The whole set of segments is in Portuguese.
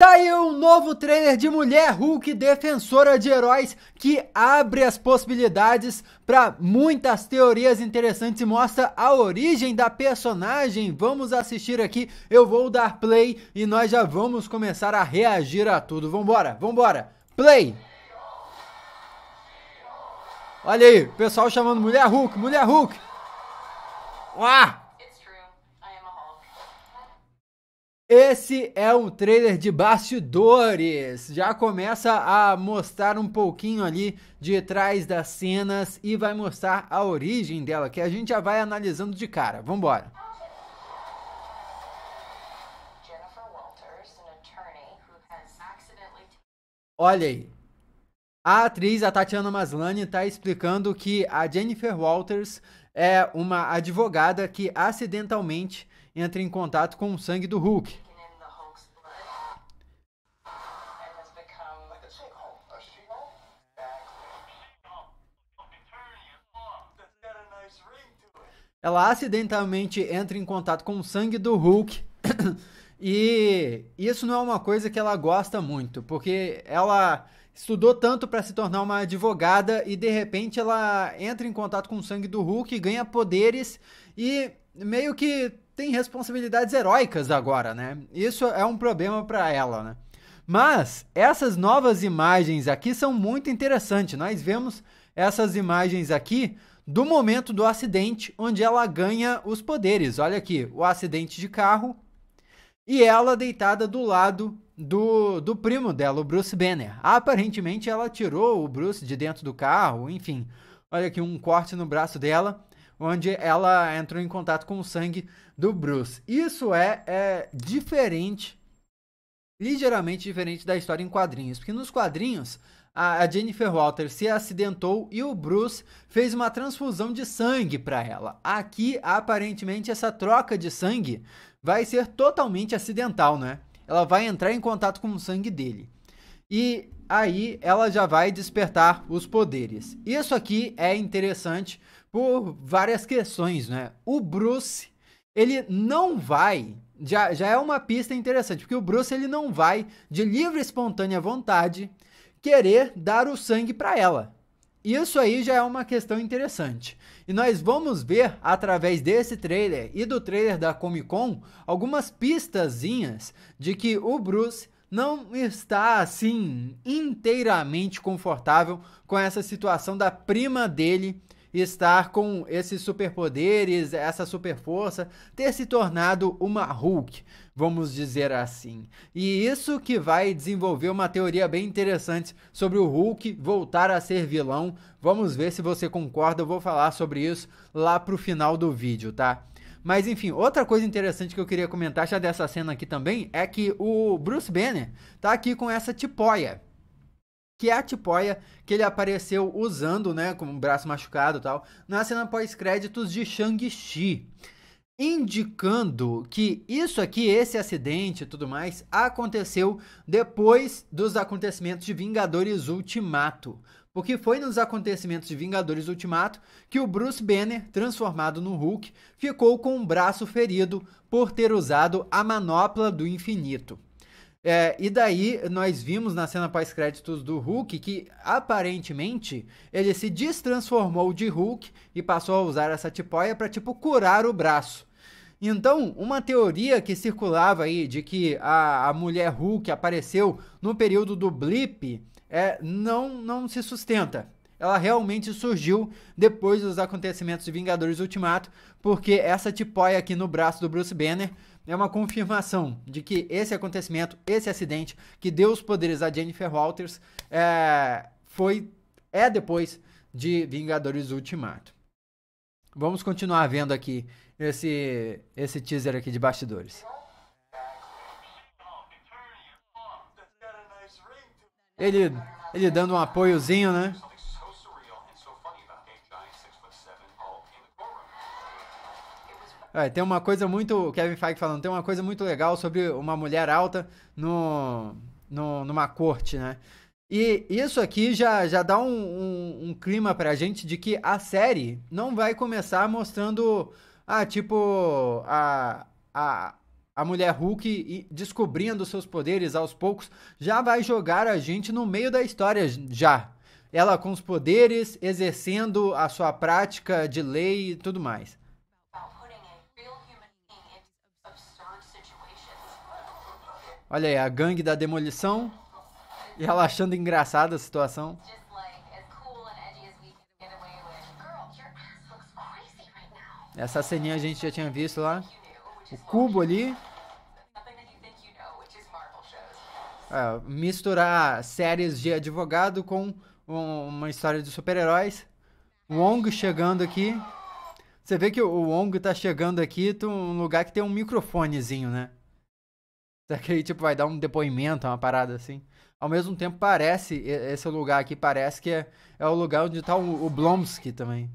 Tá aí um novo trailer de mulher Hulk defensora de heróis que abre as possibilidades para muitas teorias interessantes e mostra a origem da personagem. Vamos assistir aqui, eu vou dar play e nós já vamos começar a reagir a tudo. Vambora, vambora, play! Olha aí, pessoal chamando mulher Hulk, mulher Hulk! Ah! Esse é um trailer de bastidores. Já começa a mostrar um pouquinho ali de trás das cenas e vai mostrar a origem dela, que a gente já vai analisando de cara. Vambora! Olha aí. A atriz, a Tatiana Maslany, está explicando que a Jennifer Walters é uma advogada que acidentalmente entra em contato com o sangue do Hulk. Ela acidentalmente entra em contato com o sangue do Hulk. e isso não é uma coisa que ela gosta muito, porque ela estudou tanto para se tornar uma advogada e de repente ela entra em contato com o sangue do Hulk, ganha poderes e meio que tem responsabilidades heróicas agora, né? Isso é um problema para ela, né? Mas essas novas imagens aqui são muito interessantes. Nós vemos essas imagens aqui do momento do acidente onde ela ganha os poderes. Olha aqui, o acidente de carro e ela deitada do lado do, do primo dela, o Bruce Banner. Aparentemente ela tirou o Bruce de dentro do carro, enfim. Olha aqui um corte no braço dela onde ela entrou em contato com o sangue do Bruce. Isso é, é diferente, ligeiramente diferente da história em quadrinhos, porque nos quadrinhos a, a Jennifer Walters se acidentou e o Bruce fez uma transfusão de sangue para ela. Aqui, aparentemente, essa troca de sangue vai ser totalmente acidental, né? Ela vai entrar em contato com o sangue dele. E aí ela já vai despertar os poderes. Isso aqui é interessante por várias questões, né? O Bruce, ele não vai. Já, já é uma pista interessante, porque o Bruce ele não vai, de livre e espontânea vontade, querer dar o sangue para ela. Isso aí já é uma questão interessante. E nós vamos ver, através desse trailer e do trailer da Comic Con, algumas pistazinhas de que o Bruce não está assim inteiramente confortável com essa situação da prima dele estar com esses superpoderes, essa superforça, ter se tornado uma Hulk, vamos dizer assim. E isso que vai desenvolver uma teoria bem interessante sobre o Hulk voltar a ser vilão. Vamos ver se você concorda, eu vou falar sobre isso lá pro final do vídeo, tá? Mas enfim, outra coisa interessante que eu queria comentar já dessa cena aqui também é que o Bruce Banner tá aqui com essa tipóia que é a Tipoia, que ele apareceu usando, né, com o braço machucado e tal, na cena pós-créditos de Shang-Chi, indicando que isso aqui, esse acidente e tudo mais, aconteceu depois dos acontecimentos de Vingadores Ultimato. Porque foi nos acontecimentos de Vingadores Ultimato que o Bruce Banner, transformado no Hulk, ficou com o braço ferido por ter usado a manopla do infinito. É, e daí nós vimos na cena pós-créditos do Hulk que aparentemente ele se destransformou de Hulk e passou a usar essa tipóia para tipo curar o braço. Então, uma teoria que circulava aí de que a, a mulher Hulk apareceu no período do blip é, não, não se sustenta ela realmente surgiu depois dos acontecimentos de Vingadores Ultimato, porque essa tipóia aqui no braço do Bruce Banner é uma confirmação de que esse acontecimento, esse acidente que deu os poderes a Jennifer Walters, é, foi é depois de Vingadores Ultimato. Vamos continuar vendo aqui esse esse teaser aqui de bastidores. Ele ele dando um apoiozinho, né? É, tem uma coisa muito. Kevin Feige falando, tem uma coisa muito legal sobre uma mulher alta no, no, numa corte, né? E isso aqui já, já dá um, um, um clima pra gente de que a série não vai começar mostrando, ah, tipo, a, a, a mulher Hulk descobrindo seus poderes aos poucos, já vai jogar a gente no meio da história já. Ela com os poderes, exercendo a sua prática de lei e tudo mais. Olha aí, a gangue da demolição. E ela achando engraçada a situação. Essa ceninha a gente já tinha visto lá. O cubo ali. É, misturar séries de advogado com uma história de super-heróis. Wong chegando aqui. Você vê que o Wong tá chegando aqui num lugar que tem um microfonezinho, né? Só que aí, tipo, vai dar um depoimento, uma parada assim. Ao mesmo tempo, parece, esse lugar aqui parece que é, é o lugar onde tá o, o Blomsky também.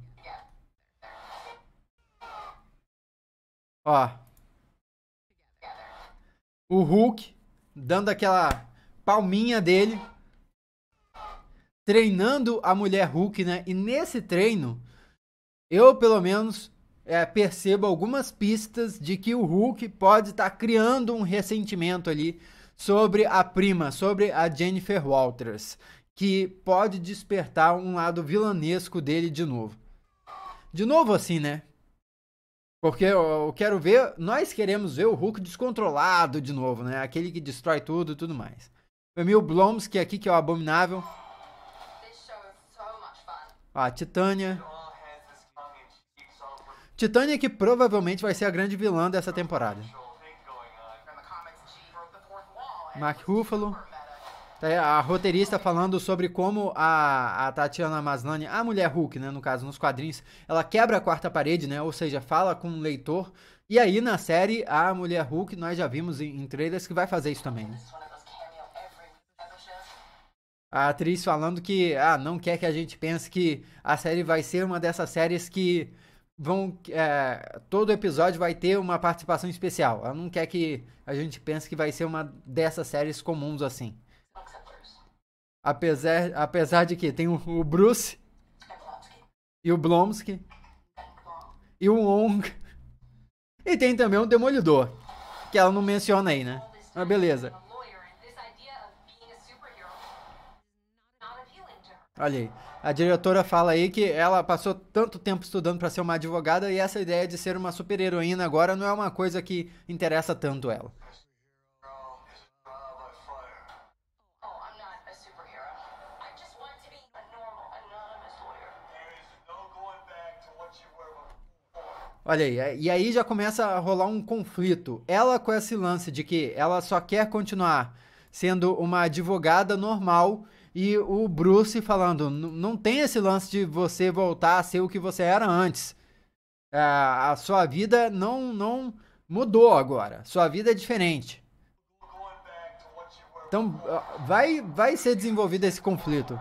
Ó. O Hulk dando aquela palminha dele. Treinando a mulher Hulk, né? E nesse treino, eu pelo menos é, percebo algumas pistas de que o Hulk pode estar tá criando um ressentimento ali sobre a prima, sobre a Jennifer Walters, que pode despertar um lado vilanesco dele de novo. De novo assim, né? Porque eu quero ver, nós queremos ver o Hulk descontrolado de novo, né? Aquele que destrói tudo e tudo mais. O Emil Blomsky é aqui, que é o abominável. Ó, a Titânia que provavelmente vai ser a grande vilã dessa temporada. Mark Ruffalo, tá a roteirista falando sobre como a, a Tatiana Maslany, a mulher Hulk, né, no caso, nos quadrinhos, ela quebra a quarta parede, né, ou seja, fala com o um leitor. E aí, na série, a mulher Hulk, nós já vimos em, em trailers que vai fazer isso também. Né? A atriz falando que ah, não quer que a gente pense que a série vai ser uma dessas séries que vão. É, todo episódio vai ter uma participação especial. Ela não quer que a gente pense que vai ser uma dessas séries comuns assim. Apesar, apesar de que tem o, o Bruce e o Blomsky e o Wong. E tem também o Demolidor, que ela não menciona aí, né? Mas beleza. Olha aí. A diretora fala aí que ela passou tanto tempo estudando para ser uma advogada e essa ideia de ser uma super-heroína agora não é uma coisa que interessa tanto ela. Olha aí, e aí já começa a rolar um conflito. Ela com esse lance de que ela só quer continuar sendo uma advogada normal e o Bruce falando: não tem esse lance de você voltar a ser o que você era antes. É, a sua vida não, não mudou agora. Sua vida é diferente. Então vai, vai ser desenvolvido esse conflito.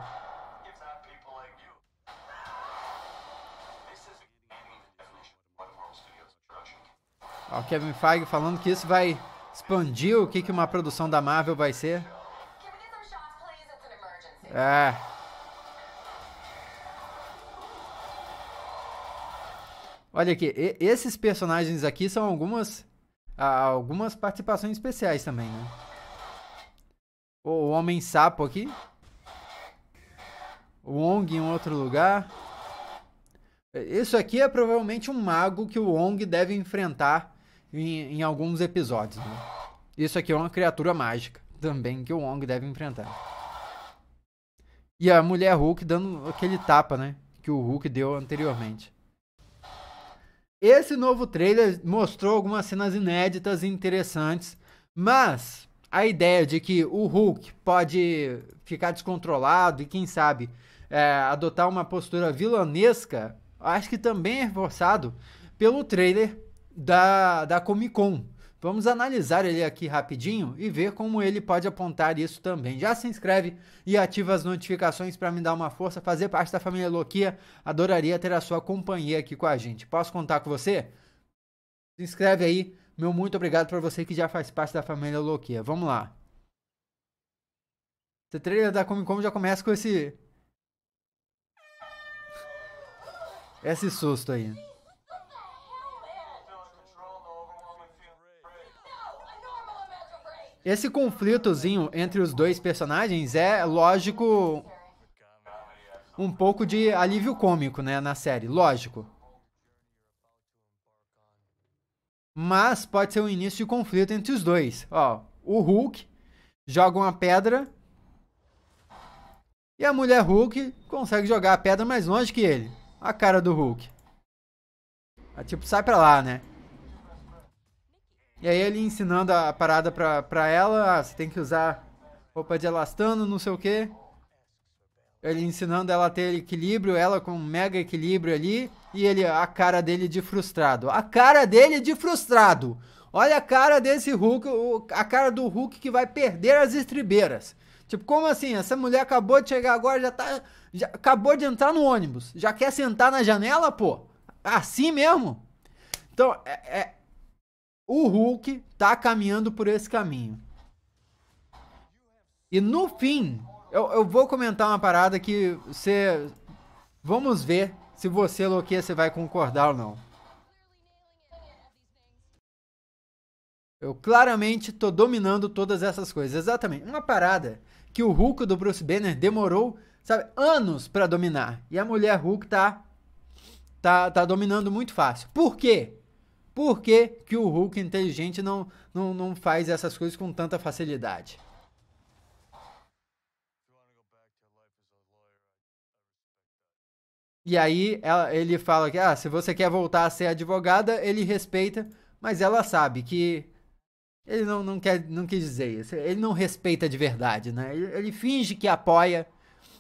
Ó, Kevin Feige falando que isso vai expandir o que, que uma produção da Marvel vai ser. É. Olha aqui, esses personagens aqui são algumas algumas participações especiais também, né? O Homem Sapo aqui. O Ong em outro lugar. Isso aqui é provavelmente um mago que o Ong deve enfrentar em, em alguns episódios. Né? Isso aqui é uma criatura mágica também que o Ong deve enfrentar. E a mulher Hulk dando aquele tapa, né? Que o Hulk deu anteriormente. Esse novo trailer mostrou algumas cenas inéditas e interessantes, mas a ideia de que o Hulk pode ficar descontrolado e, quem sabe, é, adotar uma postura vilanesca, acho que também é reforçado pelo trailer da, da Comic Con, Vamos analisar ele aqui rapidinho e ver como ele pode apontar isso também. Já se inscreve e ativa as notificações para me dar uma força, fazer parte da família Loquia. Adoraria ter a sua companhia aqui com a gente. Posso contar com você? Se inscreve aí. Meu muito obrigado para você que já faz parte da família Loquia. Vamos lá. Esse trailer da Comic Con já começa com esse esse susto aí. Esse conflitozinho entre os dois personagens é, lógico, um pouco de alívio cômico, né, na série, lógico. Mas pode ser um início de conflito entre os dois. Ó, o Hulk joga uma pedra e a mulher Hulk consegue jogar a pedra mais longe que ele. A cara do Hulk. É tipo, sai pra lá, né? E aí ele ensinando a parada pra, pra ela, ah, você tem que usar roupa de elastano, não sei o quê. Ele ensinando ela a ter equilíbrio, ela com um mega equilíbrio ali. E ele, a cara dele de frustrado. A cara dele de frustrado. Olha a cara desse Hulk, a cara do Hulk que vai perder as estribeiras. Tipo, como assim? Essa mulher acabou de chegar agora, já tá. Já, acabou de entrar no ônibus. Já quer sentar na janela, pô? Assim mesmo? Então, é, é o Hulk tá caminhando por esse caminho. E no fim, eu, eu vou comentar uma parada que você. Vamos ver se você, Loki, você vai concordar ou não. Eu claramente tô dominando todas essas coisas. Exatamente. Uma parada que o Hulk do Bruce Banner demorou, sabe, anos para dominar. E a mulher Hulk tá tá tá dominando muito fácil. Por quê? Por que, que o Hulk inteligente não, não, não faz essas coisas com tanta facilidade? E aí ela, ele fala que ah, se você quer voltar a ser advogada, ele respeita, mas ela sabe que ele não, não, quer, não quis dizer isso. Ele não respeita de verdade, né? Ele, ele finge que apoia,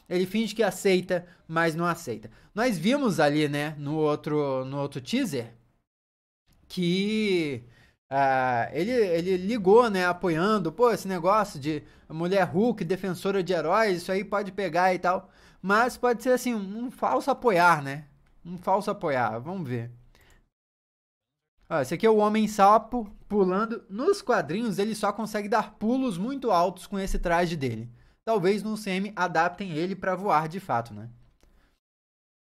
ele finge que aceita, mas não aceita. Nós vimos ali, né, no outro, no outro teaser, que ah, ele, ele ligou, né, apoiando, pô, esse negócio de mulher Hulk, defensora de heróis, isso aí pode pegar e tal. Mas pode ser assim, um falso apoiar, né? Um falso apoiar, vamos ver. Ah, esse aqui é o Homem Sapo pulando. Nos quadrinhos, ele só consegue dar pulos muito altos com esse traje dele. Talvez no CM adaptem ele para voar de fato, né?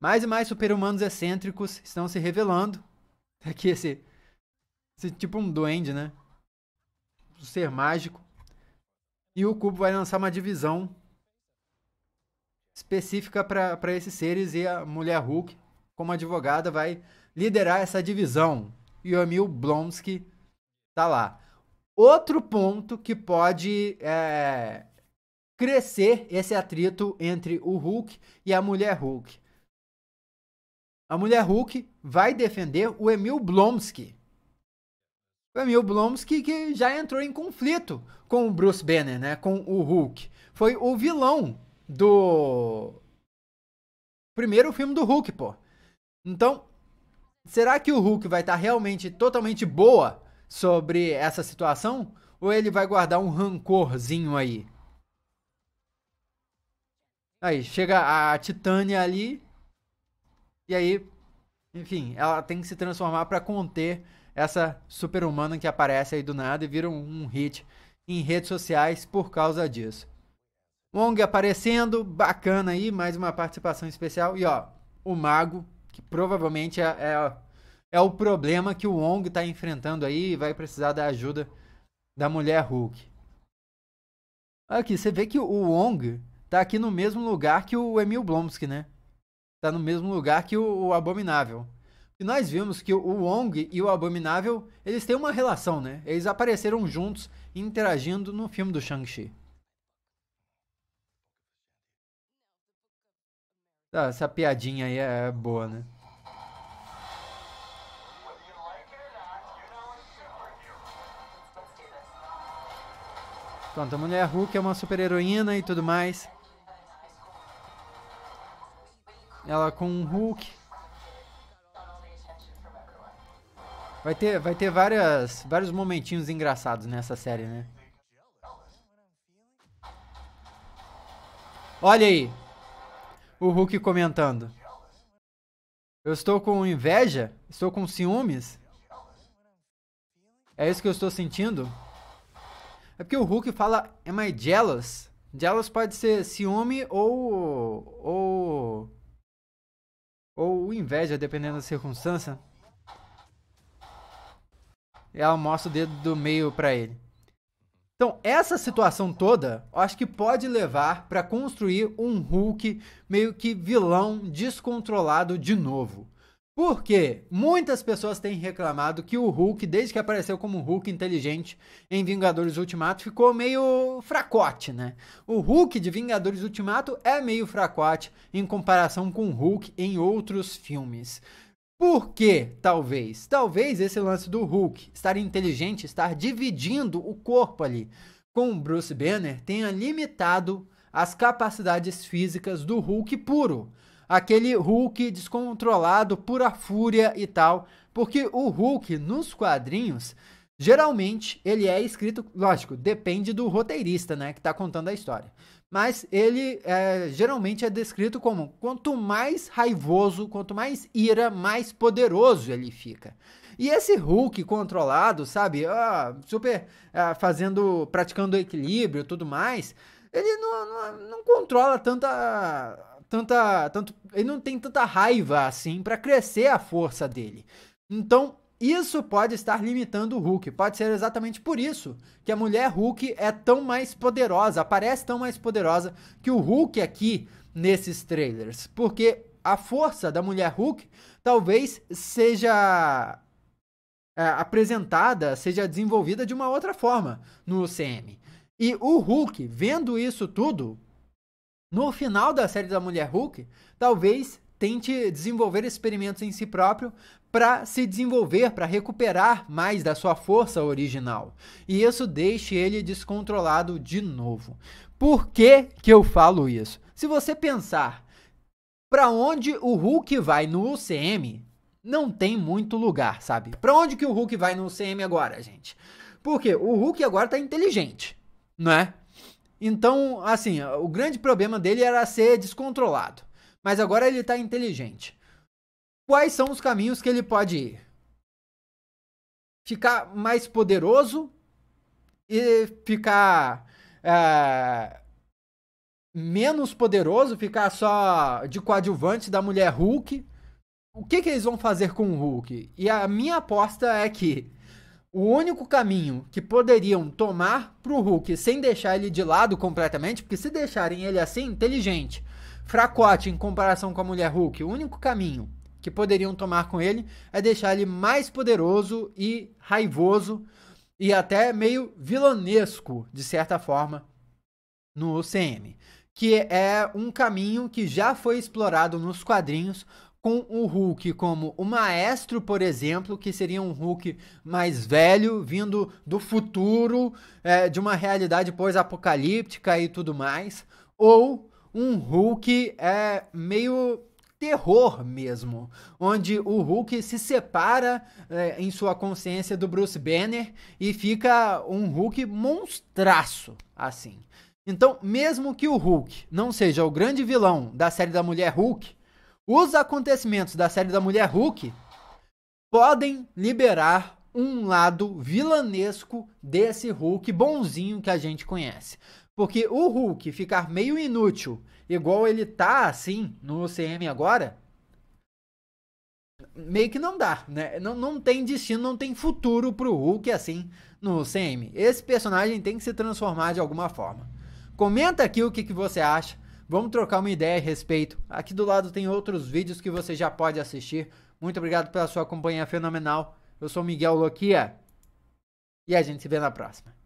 Mais e mais super-humanos excêntricos estão se revelando, Aqui é esse, esse tipo é um duende, né? Um ser mágico. E o cubo vai lançar uma divisão específica para esses seres e a mulher Hulk, como advogada, vai liderar essa divisão. E o Emil Blonsky tá lá. Outro ponto que pode é, crescer esse atrito entre o Hulk e a mulher Hulk. A mulher Hulk vai defender o Emil Blomsky. O Emil Blomsky que já entrou em conflito com o Bruce Banner, né? Com o Hulk. Foi o vilão do primeiro filme do Hulk, pô. Então, será que o Hulk vai estar tá realmente totalmente boa sobre essa situação? Ou ele vai guardar um rancorzinho aí? Aí, chega a Titânia ali e aí, enfim, ela tem que se transformar para conter essa super-humana que aparece aí do nada e vira um hit em redes sociais por causa disso. Wong aparecendo, bacana aí, mais uma participação especial. E ó, o Mago, que provavelmente é, é, é o problema que o Wong está enfrentando aí e vai precisar da ajuda da mulher Hulk. Aqui, você vê que o Wong tá aqui no mesmo lugar que o Emil Blomsky, né? Tá no mesmo lugar que o, o Abominável. E nós vimos que o Wong e o Abominável, eles têm uma relação, né? Eles apareceram juntos interagindo no filme do Shang-Chi. Tá, essa piadinha aí é boa, né? Pronto, a mulher Hulk é uma super heroína e tudo mais. Ela com um Hulk. Vai ter, vai ter várias, vários momentinhos engraçados nessa série, né? Olha aí. O Hulk comentando. Eu estou com inveja? Estou com ciúmes? É isso que eu estou sentindo? É porque o Hulk fala Am I jealous? Jealous pode ser ciúme ou. ou ou inveja, dependendo da circunstância, ela mostra o dedo do meio para ele. Então, essa situação toda, eu acho que pode levar para construir um Hulk meio que vilão descontrolado de novo. Porque muitas pessoas têm reclamado que o Hulk, desde que apareceu como Hulk inteligente em Vingadores Ultimato, ficou meio fracote, né? O Hulk de Vingadores Ultimato é meio fracote em comparação com o Hulk em outros filmes. Por que, talvez? Talvez esse lance do Hulk estar inteligente, estar dividindo o corpo ali com o Bruce Banner tenha limitado as capacidades físicas do Hulk puro aquele Hulk descontrolado, pura fúria e tal, porque o Hulk nos quadrinhos geralmente ele é escrito, lógico, depende do roteirista, né, que está contando a história. Mas ele é, geralmente é descrito como quanto mais raivoso, quanto mais ira, mais poderoso ele fica. E esse Hulk controlado, sabe, ah, super ah, fazendo, praticando equilíbrio, tudo mais, ele não, não, não controla tanta tanta, tanto, ele não tem tanta raiva assim para crescer a força dele. Então, isso pode estar limitando o Hulk. Pode ser exatamente por isso que a mulher Hulk é tão mais poderosa, parece tão mais poderosa que o Hulk aqui nesses trailers, porque a força da mulher Hulk talvez seja é, apresentada, seja desenvolvida de uma outra forma no UCM. E o Hulk, vendo isso tudo, no final da série da Mulher Hulk, talvez tente desenvolver experimentos em si próprio para se desenvolver, para recuperar mais da sua força original. E isso deixe ele descontrolado de novo. Por que, que eu falo isso? Se você pensar para onde o Hulk vai no UCM, não tem muito lugar, sabe? Para onde que o Hulk vai no UCM agora, gente? Porque o Hulk agora tá inteligente, não é? Então, assim, o grande problema dele era ser descontrolado. Mas agora ele está inteligente. Quais são os caminhos que ele pode ir? Ficar mais poderoso e ficar é, menos poderoso, ficar só de coadjuvante da mulher Hulk. O que, que eles vão fazer com o Hulk? E a minha aposta é que o único caminho que poderiam tomar para o Hulk sem deixar ele de lado completamente, porque se deixarem ele assim, inteligente, fracote em comparação com a mulher Hulk, o único caminho que poderiam tomar com ele é deixar ele mais poderoso e raivoso e até meio vilanesco, de certa forma, no CM. Que é um caminho que já foi explorado nos quadrinhos com o Hulk como o Maestro, por exemplo, que seria um Hulk mais velho, vindo do futuro, é, de uma realidade pós-apocalíptica e tudo mais, ou um Hulk é, meio terror mesmo, onde o Hulk se separa é, em sua consciência do Bruce Banner e fica um Hulk monstraço, assim. Então, mesmo que o Hulk não seja o grande vilão da série da Mulher Hulk, os acontecimentos da série da Mulher Hulk podem liberar um lado vilanesco desse Hulk bonzinho que a gente conhece. Porque o Hulk ficar meio inútil, igual ele tá assim no UCM agora, meio que não dá, né? Não, não tem destino, não tem futuro pro Hulk assim no CM. Esse personagem tem que se transformar de alguma forma. Comenta aqui o que, que você acha. Vamos trocar uma ideia a respeito. Aqui do lado tem outros vídeos que você já pode assistir. Muito obrigado pela sua companhia fenomenal. Eu sou Miguel Loquia e a gente se vê na próxima.